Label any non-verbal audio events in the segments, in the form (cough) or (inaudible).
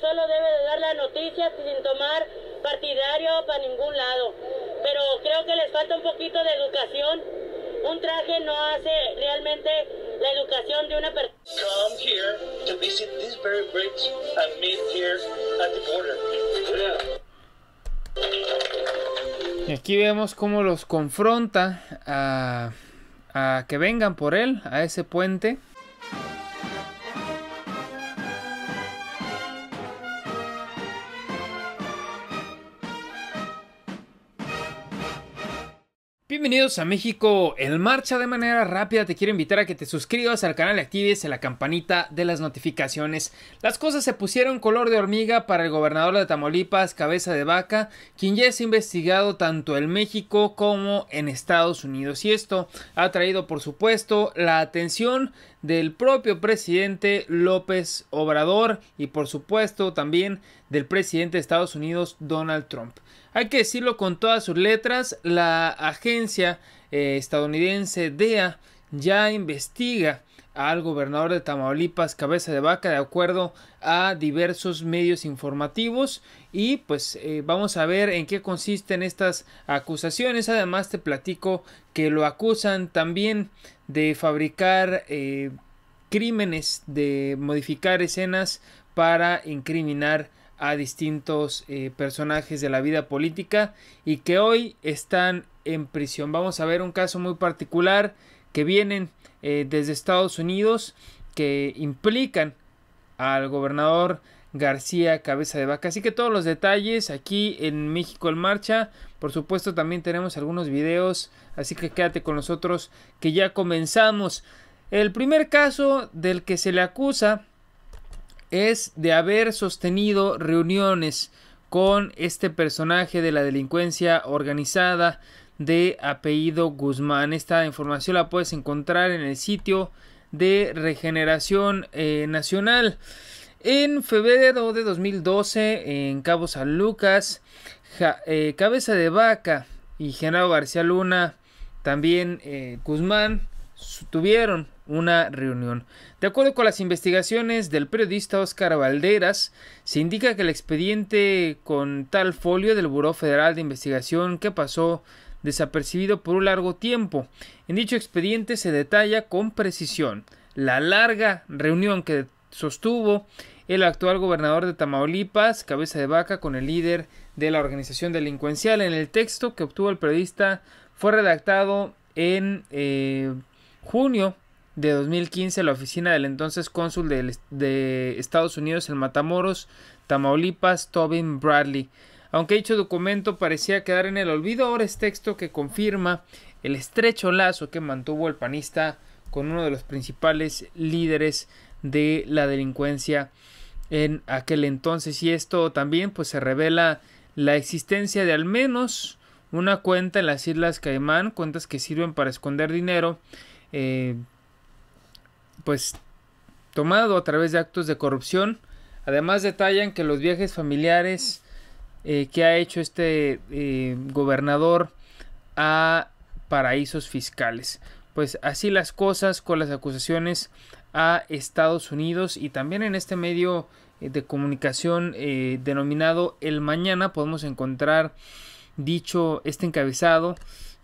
solo debe de dar la noticia sin tomar partidario para ningún lado. Pero creo que les falta un poquito de educación. Un traje no hace realmente la educación de una persona. bridge Y aquí vemos cómo los confronta a que vengan por él, a ese puente. Bienvenidos a México en marcha de manera rápida. Te quiero invitar a que te suscribas al canal y actives la campanita de las notificaciones. Las cosas se pusieron color de hormiga para el gobernador de Tamaulipas, Cabeza de Vaca, quien ya es investigado tanto en México como en Estados Unidos. Y esto ha traído, por supuesto, la atención del propio presidente López Obrador y por supuesto también del presidente de Estados Unidos Donald Trump. Hay que decirlo con todas sus letras, la agencia eh, estadounidense DEA ya investiga al gobernador de Tamaulipas, cabeza de vaca, de acuerdo a diversos medios informativos. Y pues eh, vamos a ver en qué consisten estas acusaciones. Además te platico que lo acusan también de fabricar eh, crímenes, de modificar escenas para incriminar a distintos eh, personajes de la vida política y que hoy están en prisión. Vamos a ver un caso muy particular que vienen eh, desde Estados Unidos que implican al gobernador García Cabeza de Vaca. Así que todos los detalles aquí en México en Marcha. Por supuesto también tenemos algunos videos. Así que quédate con nosotros que ya comenzamos. El primer caso del que se le acusa es de haber sostenido reuniones con este personaje de la delincuencia organizada de apellido Guzmán. Esta información la puedes encontrar en el sitio de Regeneración eh, Nacional. En febrero de 2012, en Cabo San Lucas, eh, Cabeza de Vaca y Genaro García Luna, también eh, Guzmán, tuvieron una reunión. De acuerdo con las investigaciones del periodista Oscar Valderas, se indica que el expediente con tal folio del Buró Federal de Investigación que pasó desapercibido por un largo tiempo. En dicho expediente se detalla con precisión la larga reunión que sostuvo el actual gobernador de Tamaulipas, cabeza de vaca, con el líder de la organización delincuencial. En el texto que obtuvo el periodista fue redactado en eh, junio de 2015 la oficina del entonces cónsul de, de Estados Unidos en Matamoros, Tamaulipas, Tobin Bradley. Aunque dicho documento parecía quedar en el olvido, ahora es texto que confirma el estrecho lazo que mantuvo el panista con uno de los principales líderes de la delincuencia en aquel entonces. Y esto también pues se revela la existencia de al menos una cuenta en las Islas Caimán, cuentas que sirven para esconder dinero, eh, pues tomado a través de actos de corrupción. Además detallan que los viajes familiares eh, que ha hecho este eh, gobernador a paraísos fiscales. Pues así las cosas con las acusaciones a Estados Unidos y también en este medio eh, de comunicación denominado El Mañana podemos encontrar dicho este encabezado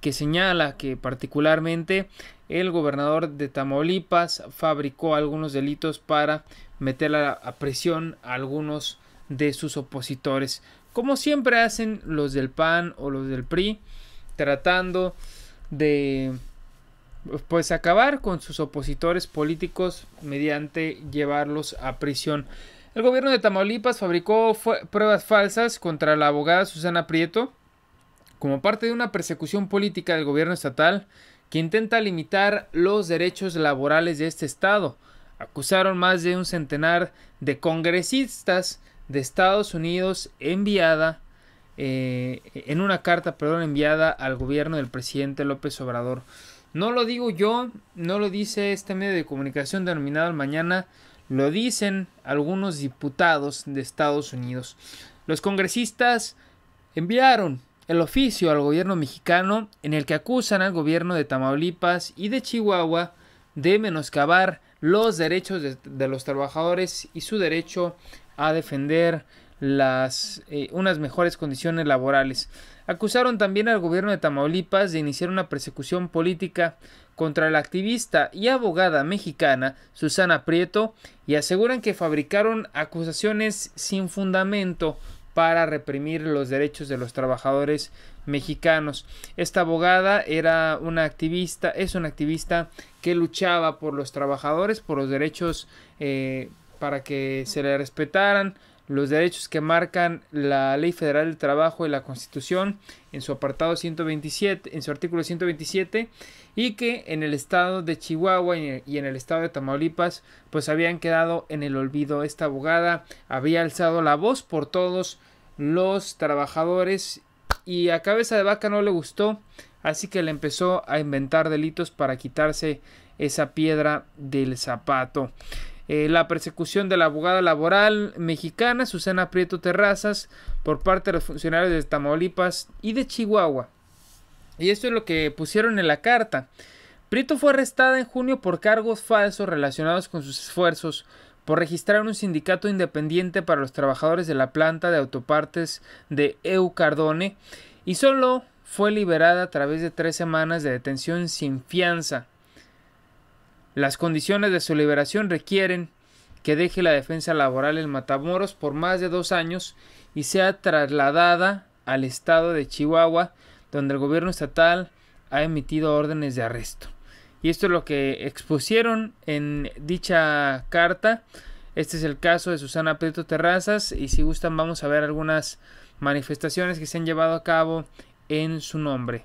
que señala que particularmente el gobernador de Tamaulipas fabricó algunos delitos para meter a, a prisión a algunos de sus opositores, como siempre hacen los del PAN o los del PRI, tratando de pues acabar con sus opositores políticos mediante llevarlos a prisión. El gobierno de Tamaulipas fabricó pruebas falsas contra la abogada Susana Prieto como parte de una persecución política del gobierno estatal que intenta limitar los derechos laborales de este estado. Acusaron más de un centenar de congresistas de Estados Unidos enviada eh, en una carta, perdón, enviada al gobierno del presidente López Obrador. No lo digo yo, no lo dice este medio de comunicación denominado mañana, lo dicen algunos diputados de Estados Unidos. Los congresistas enviaron el oficio al gobierno mexicano en el que acusan al gobierno de Tamaulipas y de Chihuahua de menoscabar los derechos de, de los trabajadores y su derecho a defender las, eh, unas mejores condiciones laborales. Acusaron también al gobierno de Tamaulipas de iniciar una persecución política contra la activista y abogada mexicana Susana Prieto y aseguran que fabricaron acusaciones sin fundamento para reprimir los derechos de los trabajadores mexicanos. Esta abogada era una activista, es una activista que luchaba por los trabajadores, por los derechos eh, para que se le respetaran los derechos que marcan la Ley Federal del Trabajo y la Constitución en su apartado 127, en su artículo 127, y que en el estado de Chihuahua y en el estado de Tamaulipas, pues habían quedado en el olvido. Esta abogada había alzado la voz por todos los trabajadores y a cabeza de vaca no le gustó, así que le empezó a inventar delitos para quitarse esa piedra del zapato. Eh, la persecución de la abogada laboral mexicana Susana Prieto Terrazas por parte de los funcionarios de Tamaulipas y de Chihuahua. Y esto es lo que pusieron en la carta. Prieto fue arrestada en junio por cargos falsos relacionados con sus esfuerzos por registrar un sindicato independiente para los trabajadores de la planta de autopartes de Eucardone y solo fue liberada a través de tres semanas de detención sin fianza. Las condiciones de su liberación requieren que deje la defensa laboral en Matamoros por más de dos años y sea trasladada al estado de Chihuahua, donde el gobierno estatal ha emitido órdenes de arresto. Y esto es lo que expusieron en dicha carta. Este es el caso de Susana Prieto Terrazas y si gustan vamos a ver algunas manifestaciones que se han llevado a cabo en su nombre.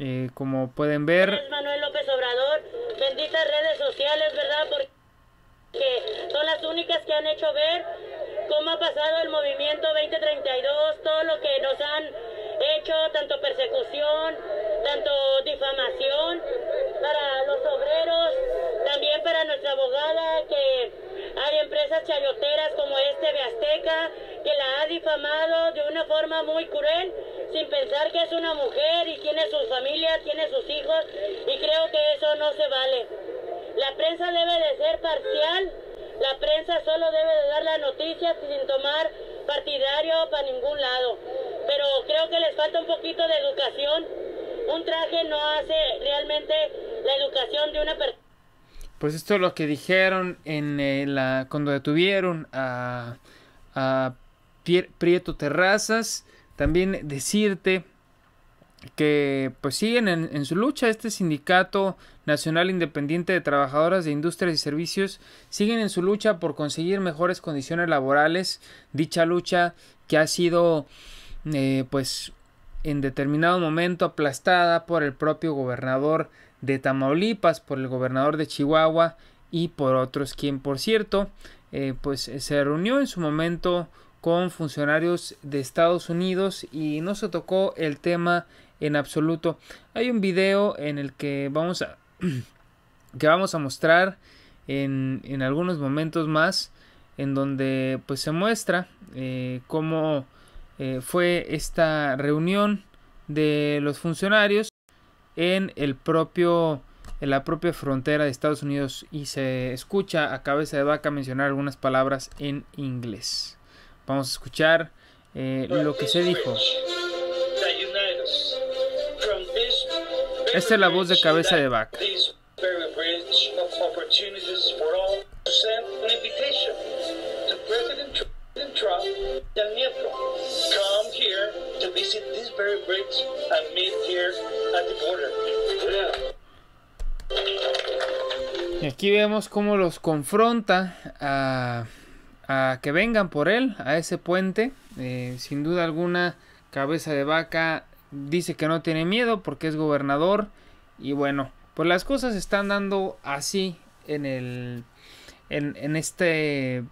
Eh, como pueden ver... Manuel López Obrador, benditas redes sociales, ¿verdad? Porque son las únicas que han hecho ver cómo ha pasado el movimiento 2032, todo lo que nos han hecho, tanto persecución, tanto difamación para los obreros, también para nuestra abogada, que hay empresas chayoteras como este de Azteca, que la ha difamado de una forma muy cruel sin pensar que es una mujer y tiene su familia, tiene sus hijos y creo que eso no se vale. La prensa debe de ser parcial, la prensa solo debe de dar la noticia sin tomar partidario para ningún lado. Pero creo que les falta un poquito de educación. Un traje no hace realmente la educación de una persona. Pues esto es lo que dijeron en eh, cuando detuvieron a Prieto Terrazas. También decirte que pues siguen en, su lucha este sindicato nacional independiente de trabajadoras de industrias y servicios siguen en su lucha por conseguir mejores condiciones laborales dicha lucha que ha sido eh, pues en determinado momento aplastada por el propio gobernador de Tamaulipas por el gobernador de Chihuahua y por otros quien por cierto eh, pues se reunió en su momento funcionarios de Estados Unidos y no se tocó el tema en absoluto. Hay un video en el que vamos a (clears throat) que vamos a mostrar en, algunos momentos más en donde pues se muestra eh, cómo eh, fue esta reunión de los funcionarios en el propio en la propia frontera de Estados Unidos y se escucha a cabeza de vaca mencionar algunas palabras en inglés. Vamos a escuchar eh, lo que se dijo. Esta es la voz de cabeza de Bach. Y aquí vemos cómo los confronta a a que vengan por él, a ese puente. Eh, sin duda alguna, cabeza de vaca dice que no tiene miedo porque es gobernador. Y bueno, pues las cosas están dando así en el... En, en este...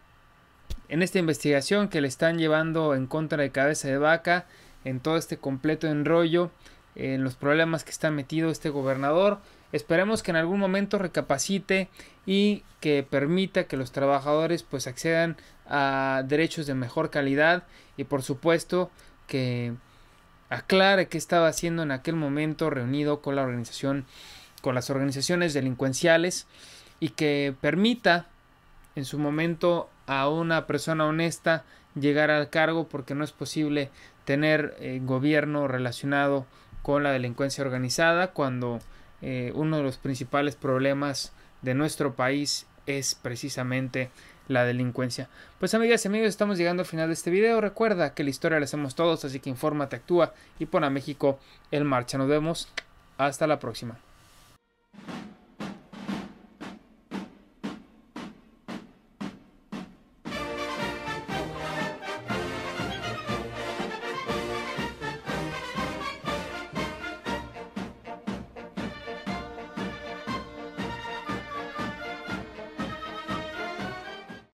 En esta investigación que le están llevando en contra de cabeza de vaca, en todo este completo enrollo, en los problemas que está metido este gobernador, Esperemos que en algún momento recapacite y que permita que los trabajadores pues accedan a derechos de mejor calidad y por supuesto que aclare qué estaba haciendo en aquel momento reunido con la organización con las organizaciones delincuenciales y que permita en su momento a una persona honesta llegar al cargo porque no es posible tener eh, gobierno relacionado con la delincuencia organizada cuando eh, uno de los principales problemas de nuestro país es precisamente la delincuencia. Pues amigas y amigos, estamos llegando al final de este video. Recuerda que la historia la hacemos todos, así que infórmate, actúa y pon a México en marcha. Nos vemos. Hasta la próxima.